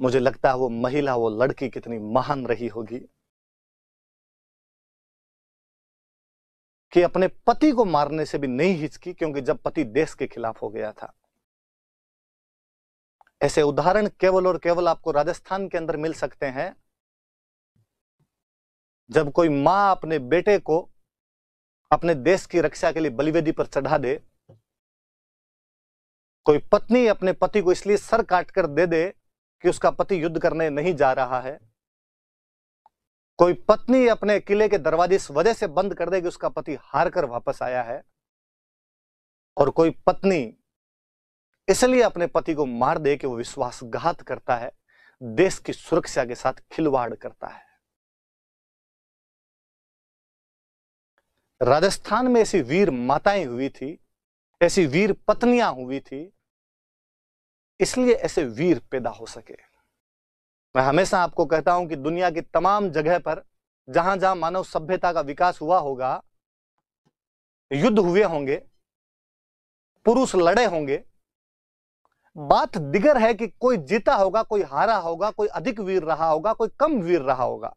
मुझे लगता है वो महिला वो लड़की कितनी महान रही होगी कि अपने पति को मारने से भी नहीं हिचकी क्योंकि जब पति देश के खिलाफ हो गया था ऐसे उदाहरण केवल और केवल आपको राजस्थान के अंदर मिल सकते हैं जब कोई मां अपने बेटे को अपने देश की रक्षा के लिए बलिवेदी पर चढ़ा दे कोई पत्नी अपने पति को इसलिए सर काट कर दे दे कि उसका पति युद्ध करने नहीं जा रहा है कोई पत्नी अपने किले के दरवाजे इस वजह से बंद कर दे कि उसका पति हार कर वापस आया है और कोई पत्नी इसलिए अपने पति को मार दे कि वो विश्वासघात करता है देश की सुरक्षा के साथ खिलवाड़ करता है राजस्थान में ऐसी वीर माताएं हुई थी ऐसी वीर पत्नियां हुई थी इसलिए ऐसे वीर पैदा हो सके मैं हमेशा आपको कहता हूं कि दुनिया की तमाम जगह पर जहां जहां मानव सभ्यता का विकास हुआ होगा युद्ध हुए होंगे पुरुष लड़े होंगे बात दिगर है कि कोई जीता होगा कोई हारा होगा कोई अधिक वीर रहा होगा कोई कम वीर रहा होगा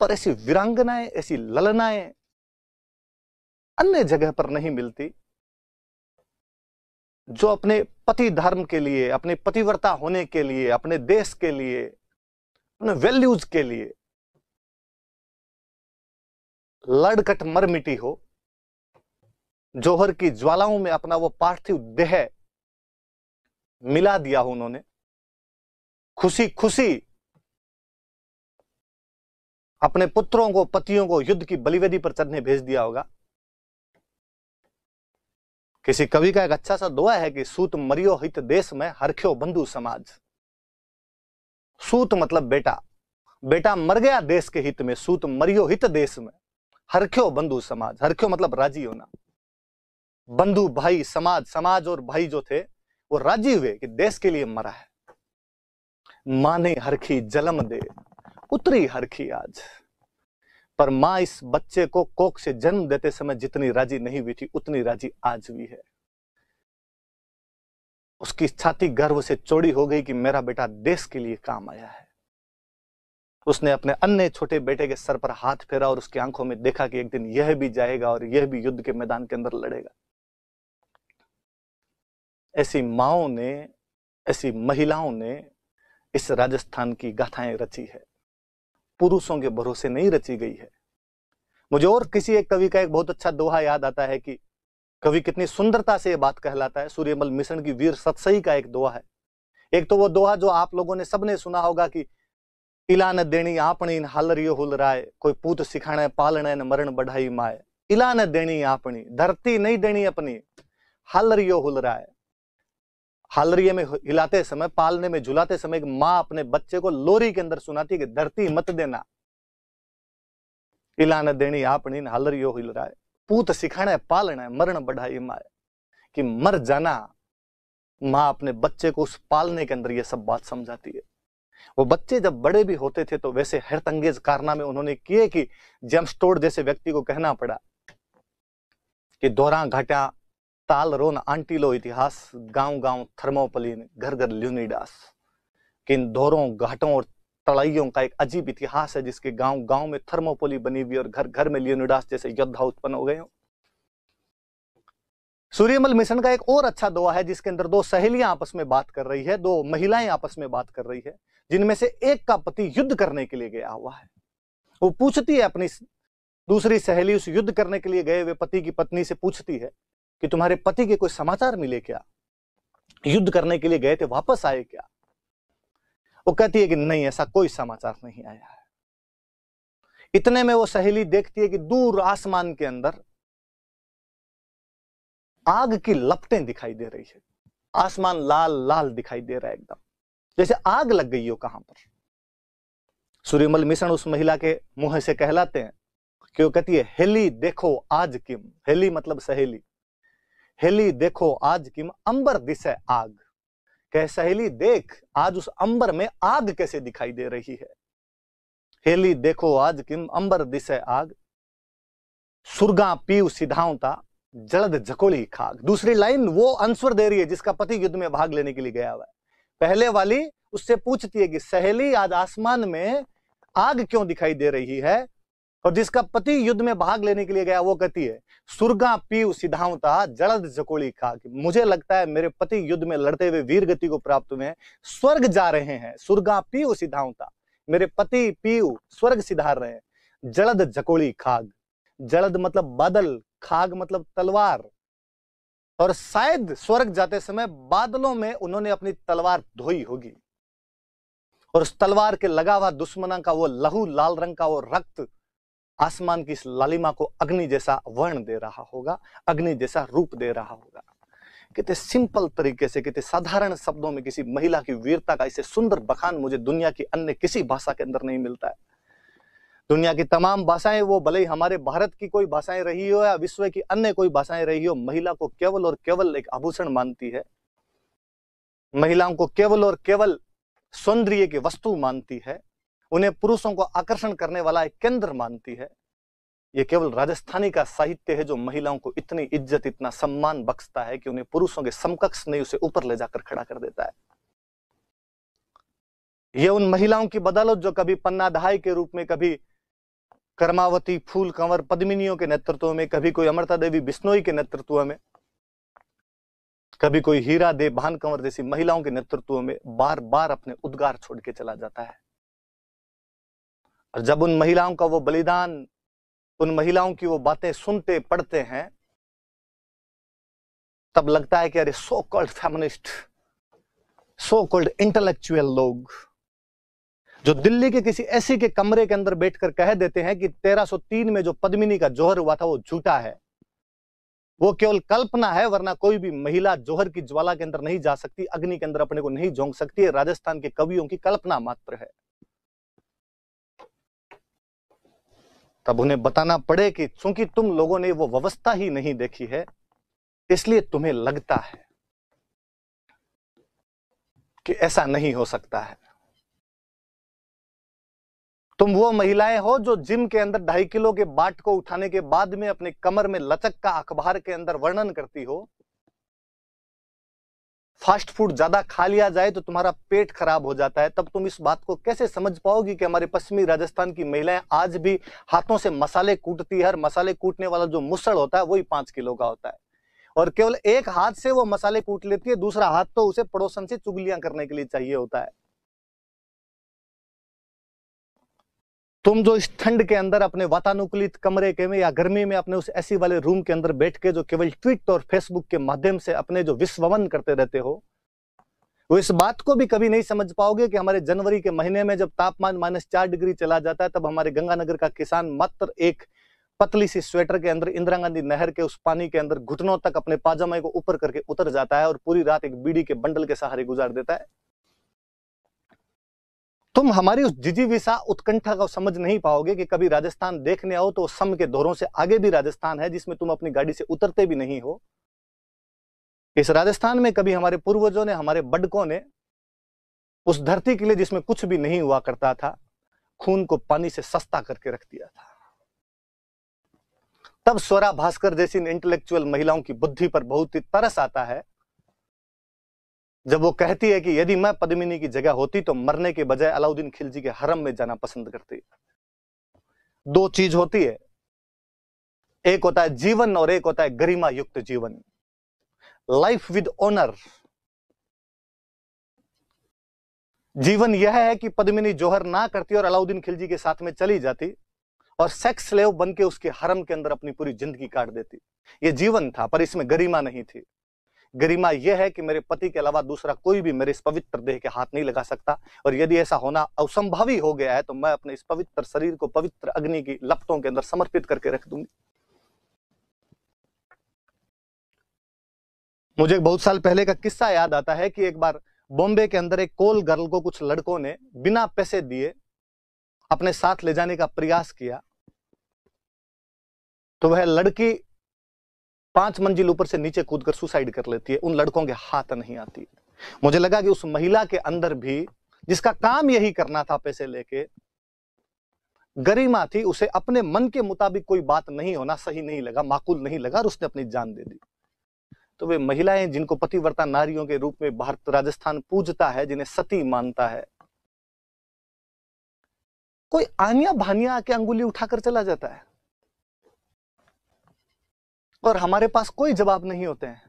पर ऐसी वीरांगनाएं ऐसी ललनाएं अन्य जगह पर नहीं मिलती जो अपने पति धर्म के लिए अपने पतिव्रता होने के लिए अपने देश के लिए अपने वैल्यूज के लिए लड़कट मर मिटी हो जोहर की ज्वालाओं में अपना वो पार्थिव देह मिला दिया हो उन्होंने खुशी खुशी अपने पुत्रों को पतियों को युद्ध की बलिवेदी पर चढ़ने भेज दिया होगा किसी कवि का एक अच्छा सा दुआ है कि सूत मरियो हित देश में हरख्यो बंधु समाज सूत मतलब बेटा बेटा मर गया देश के हित में सूत मरियो हित देश में हरख्यो बंधु समाज हरख्यो मतलब राजी होना बंधु भाई समाज समाज और भाई जो थे वो राजी हुए कि देश के लिए मरा है माने हरखी जलम दे उतरी हरखी आज पर माँ इस बच्चे को कोख से जन्म देते समय जितनी राजी नहीं हुई थी उतनी राजी आज हुई है उसकी छाती गर्व से चोड़ी हो गई कि मेरा बेटा देश के लिए काम आया है उसने अपने अन्य छोटे बेटे के सर पर हाथ फेरा और उसकी आंखों में देखा कि एक दिन यह भी जाएगा और यह भी युद्ध के मैदान के अंदर लड़ेगा ऐसी माओ ने ऐसी महिलाओं ने इस राजस्थान की गाथाएं रची है पुरुषों के भरोसे नहीं रची गई है मुझे और किसी एक कवि का एक बहुत अच्छा दोहा याद आता है कि कवि कितनी सुंदरता से यह बात कहलाता है सूर्यमल मिश्रण की वीर सतसई का एक दोहा है एक तो वो दोहा जो आप लोगों ने सबने सुना होगा कि इला न देनी आपणी हालरिय हुल राय कोई पूत सिखाने पालने न मरण बढ़ाई माए इला न देनी आपणी धरती नहीं देनी अपनी रियो हुल राय हालरिये में हिलाते समय पालने में झुलाते समय एक माँ अपने बच्चे को लोरी के अंदर सुनाती है कि धरती मत देना हिला न देनी आपणी हालरियो हिल रहा है पूत सिखाना है पालना है मरण बढ़ाई माए कि मर जाना माँ अपने बच्चे को उस पालने के अंदर ये सब बात समझाती है वो बच्चे जब बड़े भी होते थे तो वैसे हर तंगेज में उन्होंने किए कि जेम्स्टोड जैसे व्यक्ति को कहना पड़ा कि दोरा घाटा ताल रोन आंटीलो इतिहास गांव गांव थर्मोपलिन घर घर ल्यूनिडास किन दोरों घाटों और तड़ाइयों का एक अजीब इतिहास है जिसके गांव गांव में थर्मोपोली बनी हुई और घर घर में लियोनिडास जैसे योद्धा उत्पन्न हो गए हो सूर्यमल मिशन का एक और अच्छा दोहा है जिसके अंदर दो सहेलियां आपस में बात कर रही है दो महिलाएं आपस में बात कर रही है जिनमें से एक का पति युद्ध करने के लिए गया हुआ है वो पूछती है अपनी दूसरी सहेली उस युद्ध करने के लिए गए हुए पति की पत्नी से पूछती है कि तुम्हारे पति के कोई समाचार मिले क्या युद्ध करने के लिए गए थे वापस आए क्या वो कहती है कि नहीं ऐसा कोई समाचार नहीं आया है इतने में वो सहेली देखती है कि दूर आसमान के अंदर आग की लपटें दिखाई दे रही है आसमान लाल लाल दिखाई दे रहा है एकदम जैसे आग लग गई हो कहां पर सूर्यमल मिश्रण उस महिला के मुंह से कहलाते हैं कि वो कहती है हेली देखो आज किम हेली मतलब सहेली हेली देखो आज किम अंबर दिशे आग कह सहेली देख आज उस अंबर में आग कैसे दिखाई दे रही है हेली देखो आज किम अंबर दिशे आग सुरगा पीव सिधावता जलद झकोली खाग दूसरी लाइन वो आंसर दे रही है जिसका पति युद्ध में भाग लेने के लिए गया हुआ है पहले वाली उससे पूछती है कि सहेली आज आसमान में आग क्यों दिखाई दे रही है और जिसका पति युद्ध में भाग लेने के लिए गया वो कहती है सुरगा पीव सिद्धावता जड़द जकोड़ी खा मुझे लगता है मेरे पति युद्ध में लड़ते हुए वीर गति को प्राप्त हुए हैं स्वर्ग जा रहे हैं सुरगा पीव सिद्धावता मेरे पति पीव स्वर्ग सिधार रहे हैं जड़द जकोड़ी खाग जड़द मतलब बादल खाग मतलब तलवार और शायद स्वर्ग जाते समय बादलों में उन्होंने अपनी तलवार धोई होगी और उस तलवार के लगा हुआ दुश्मना का वो लहू लाल रंग का वो रक्त आसमान की इस लालिमा को अग्नि जैसा वर्ण दे रहा होगा अग्नि जैसा रूप दे रहा होगा कितने सिंपल तरीके से कितने साधारण शब्दों में किसी महिला की वीरता का इसे सुंदर बखान मुझे दुनिया की अन्य किसी भाषा के अंदर नहीं मिलता है दुनिया की तमाम भाषाएं वो भले ही हमारे भारत की कोई भाषाएं रही हो या विश्व की अन्य कोई भाषाएं रही हो महिला को केवल और केवल एक आभूषण मानती है महिलाओं को केवल और केवल सौंदर्य की वस्तु मानती है उन्हें पुरुषों को आकर्षण करने वाला एक केंद्र मानती है ये केवल राजस्थानी का साहित्य है जो महिलाओं को इतनी इज्जत इतना सम्मान बख्शता है कि उन्हें पुरुषों के समकक्ष नहीं उसे ऊपर ले जाकर खड़ा कर देता है यह उन महिलाओं की बदौलत जो कभी पन्ना दहाई के रूप में कभी कर्मावती फूल कंवर पद्मिनियों के नेतृत्व में कभी कोई अमृता देवी बिश्नोई के नेतृत्व में कभी कोई हीरा देव भान कंवर जैसी महिलाओं के नेतृत्व में बार बार अपने उद्गार छोड़ के चला जाता है और जब उन महिलाओं का वो बलिदान उन महिलाओं की वो बातें सुनते पढ़ते हैं तब लगता है कि अरे so called feminist so called intellectual लोग जो दिल्ली के किसी ऐसे के कमरे के अंदर बैठकर कह देते हैं कि 1303 में जो पद्मिनी का जोहर हुआ था वो झूठा है वो केवल कल्पना है वरना कोई भी महिला जोहर की ज्वाला के अंदर नहीं जा सकती अग्नि के अंदर अपने को नहीं झोंक सकती है राजस्थान के कवियों की कल्पना मात्र है तब उन्हें बताना पड़े कि चूंकि तुम लोगों ने वो व्यवस्था ही नहीं देखी है इसलिए तुम्हें लगता है कि ऐसा नहीं हो सकता है तुम वो महिलाएं हो जो जिम के अंदर ढाई किलो के बाट को उठाने के बाद में अपने कमर में लचक का अखबार के अंदर वर्णन करती हो फास्ट फूड ज़्यादा खा लिया जाए तो तुम्हारा पेट खराब हो जाता है तब तुम इस बात को कैसे समझ पाओगी कि हमारे पश्चिमी राजस्थान की महिलाएं आज भी हाथों से मसाले कूटती है और मसाले कूटने वाला जो मुसल होता है वही पांच किलो का होता है और केवल एक हाथ से वो मसाले कूट लेती है दूसरा हाथ तो उसे पड़ोसन से चुगलियां करने के लिए चाहिए होता है तुम जो इस ठंड के अंदर अपने वातानुकूलित कमरे के में या गर्मी में अपने उस ऐसी वाले रूम के अंदर बैठ के जो केवल ट्विट और फेसबुक के माध्यम से अपने जो विश्ववन करते रहते हो वो इस बात को भी कभी नहीं समझ पाओगे कि हमारे जनवरी के महीने में जब तापमान माइनस चार डिग्री चला जाता है तब हमारे गंगानगर का किसान मात्र एक पतली सी स्वेटर के अंदर इंदिरा गांधी नहर के उस पानी के अंदर घुटनों तक अपने पाजामे को ऊपर करके उतर जाता है और पूरी रात एक बीड़ी के बंडल के सहारे गुजार देता है तुम हमारी उस जिजीविशा उत्कंठा को समझ नहीं पाओगे कि कभी राजस्थान देखने आओ तो सम के दौरों से आगे भी राजस्थान है जिसमें तुम अपनी गाड़ी से उतरते भी नहीं हो इस राजस्थान में कभी हमारे पूर्वजों ने हमारे बडकों ने उस धरती के लिए जिसमें कुछ भी नहीं हुआ करता था खून को पानी से सस्ता करके रख दिया था तब स्वरा भास्कर जैसी इंटेलेक्चुअल महिलाओं की बुद्धि पर बहुत ही तरस आता है जब वो कहती है कि यदि मैं पद्मिनी की जगह होती तो मरने के बजाय अलाउद्दीन खिलजी के हरम में जाना पसंद करती दो चीज होती है एक होता है जीवन और एक होता है गरिमा युक्त जीवन लाइफ विद ऑनर जीवन यह है कि पद्मिनी जोहर ना करती और अलाउद्दीन खिलजी के साथ में चली जाती और सेक्स स्लेव बन के उसके हरम के अंदर अपनी पूरी जिंदगी काट देती ये जीवन था पर इसमें गरिमा नहीं थी गरिमा यह है कि मेरे पति के अलावा दूसरा कोई भी मेरे इस पवित्र देह के हाथ नहीं लगा सकता और यदि ऐसा होना असंभावी हो गया है तो मैं अपने इस पवित्र शरीर को पवित्र अग्नि की लपटों के अंदर समर्पित करके रख दूंगी मुझे बहुत साल पहले का किस्सा याद आता है कि एक बार बॉम्बे के अंदर एक कोल गर्ल को कुछ लड़कों ने बिना पैसे दिए अपने साथ ले जाने का प्रयास किया तो वह लड़की पांच मंजिल ऊपर से नीचे कूदकर सुसाइड कर लेती है उन लड़कों के हाथ नहीं आती मुझे लगा कि उस महिला के अंदर भी जिसका काम यही करना था पैसे लेके गरिमा थी उसे अपने मन के मुताबिक कोई बात नहीं होना सही नहीं लगा माकूल नहीं लगा और उसने अपनी जान दे दी तो वे महिलाएं जिनको पतिव्रता नारियों के रूप में भारत राजस्थान पूजता है जिन्हें सती मानता है कोई आनिया भानिया आके अंगुली उठाकर चला जाता है पर हमारे पास कोई जवाब नहीं होते हैं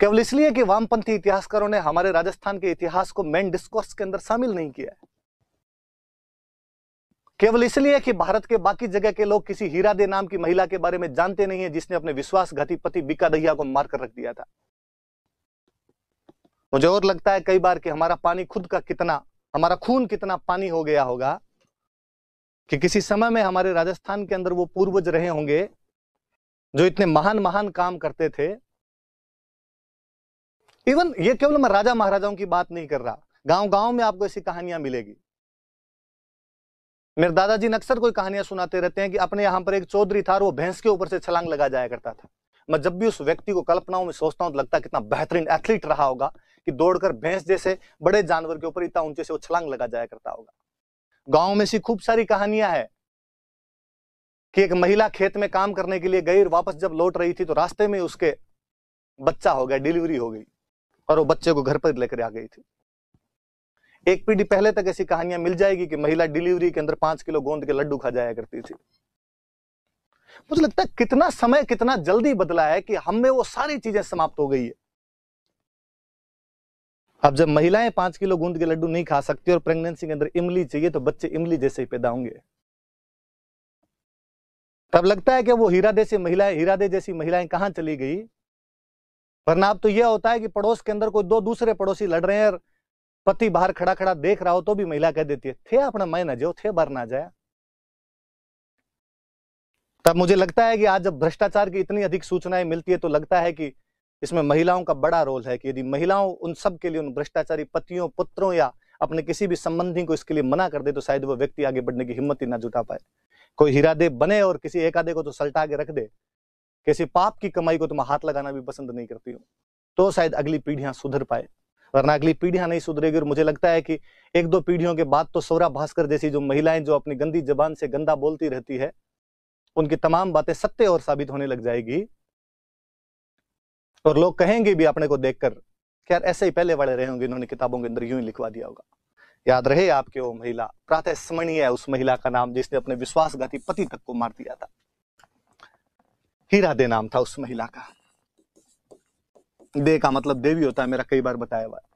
केवल इसलिए कि वामपंथी इतिहासकारों ने हमारे राजस्थान के इतिहास को मेन डिस्कोर्स के अंदर शामिल नहीं किया केवल इसलिए कि भारत के बाकी जगह के लोग किसी हीरा दे नाम की महिला के बारे में जानते नहीं है जिसने अपने विश्वासघाती पति बिका दहिया को मारकर रख दिया था मुझे और लगता है कई बार कि हमारा पानी खुद का कितना हमारा खून कितना पानी हो गया होगा कि किसी समय में हमारे राजस्थान के अंदर वो पूर्वज रहे होंगे जो इतने महान महान काम करते थे इवन ये केवल मैं राजा महाराजाओं की बात नहीं कर रहा गांव गांव में आपको ऐसी कहानियां मिलेगी मेरे दादाजी ने अक्सर कोई कहानियां सुनाते रहते हैं कि अपने यहां पर एक चौधरी था और वो भैंस के ऊपर से छलांग लगा जाया करता था मैं जब भी उस व्यक्ति को कल्पनाओं में सोचता हूं तो लगता कितना बेहतरीन एथलीट रहा होगा कि दौड़कर भैंस जैसे बड़े जानवर के ऊपर इतना ऊंचे से वो छलांग लगा जाया करता होगा गाँव में ऐसी खूब सारी कहानियां हैं कि एक महिला खेत में काम करने के लिए गई और वापस जब लौट रही थी तो रास्ते में उसके बच्चा हो गया डिलीवरी हो गई और वो बच्चे को घर पर लेकर आ गई थी एक पीढ़ी पहले तक ऐसी कहानियां मिल जाएगी कि महिला डिलीवरी के अंदर पांच किलो गोंद के लड्डू खा जाया करती थी मुझे लगता है कितना समय कितना जल्दी बदला है कि हम में वो सारी चीजें समाप्त हो गई है अब जब महिलाएं पांच किलो गूंद के लड्डू नहीं खा सकती और प्रेगनेंसी के अंदर इमली चाहिए तो बच्चे इमली जैसे ही पैदा होंगे तब लगता है कि वो हीरा जैसी महिलाएं हीरादे जैसी महिलाएं कहाँ चली गई परिणाम तो यह होता है कि पड़ोस के अंदर कोई दो दूसरे पड़ोसी लड़ रहे हैं और पति बाहर खड़ा खड़ा देख रहा हो तो भी महिला कह देती है थे अपना मैं ना जाओ थे बार ना जाए तब मुझे लगता है कि आज जब भ्रष्टाचार की इतनी अधिक सूचनाएं मिलती है तो लगता है कि इसमें महिलाओं का बड़ा रोल है कि यदि महिलाओं उन सब के लिए उन भ्रष्टाचारी पतियों पुत्रों या अपने किसी भी संबंधी को इसके लिए मना कर दे तो शायद वो व्यक्ति आगे बढ़ने की हिम्मत ही ना जुटा पाए कोई हीरादे बने और किसी एक आधे को तो सलटा के रख दे किसी पाप की कमाई को तुम हाथ लगाना भी पसंद नहीं करती हो तो शायद अगली पीढ़ियां सुधर पाए वरना अगली पीढ़ियां नहीं सुधरेगी और मुझे लगता है कि एक दो पीढ़ियों के बाद तो सौरा भास्कर जैसी जो महिलाएं जो अपनी गंदी जबान से गंदा बोलती रहती है उनकी तमाम बातें सत्य और साबित होने लग जाएगी और लोग कहेंगे भी अपने को देखकर कि यार ऐसे ही पहले वाले रहे होंगे इन्होंने किताबों के अंदर यूं ही लिखवा दिया होगा याद रहे आपके वो महिला प्रातः स्मरणीय है उस महिला का नाम जिसने अपने विश्वासघाती पति तक को मार दिया था हीरा दे नाम था उस महिला का दे का मतलब देवी होता है मेरा कई बार बताया हुआ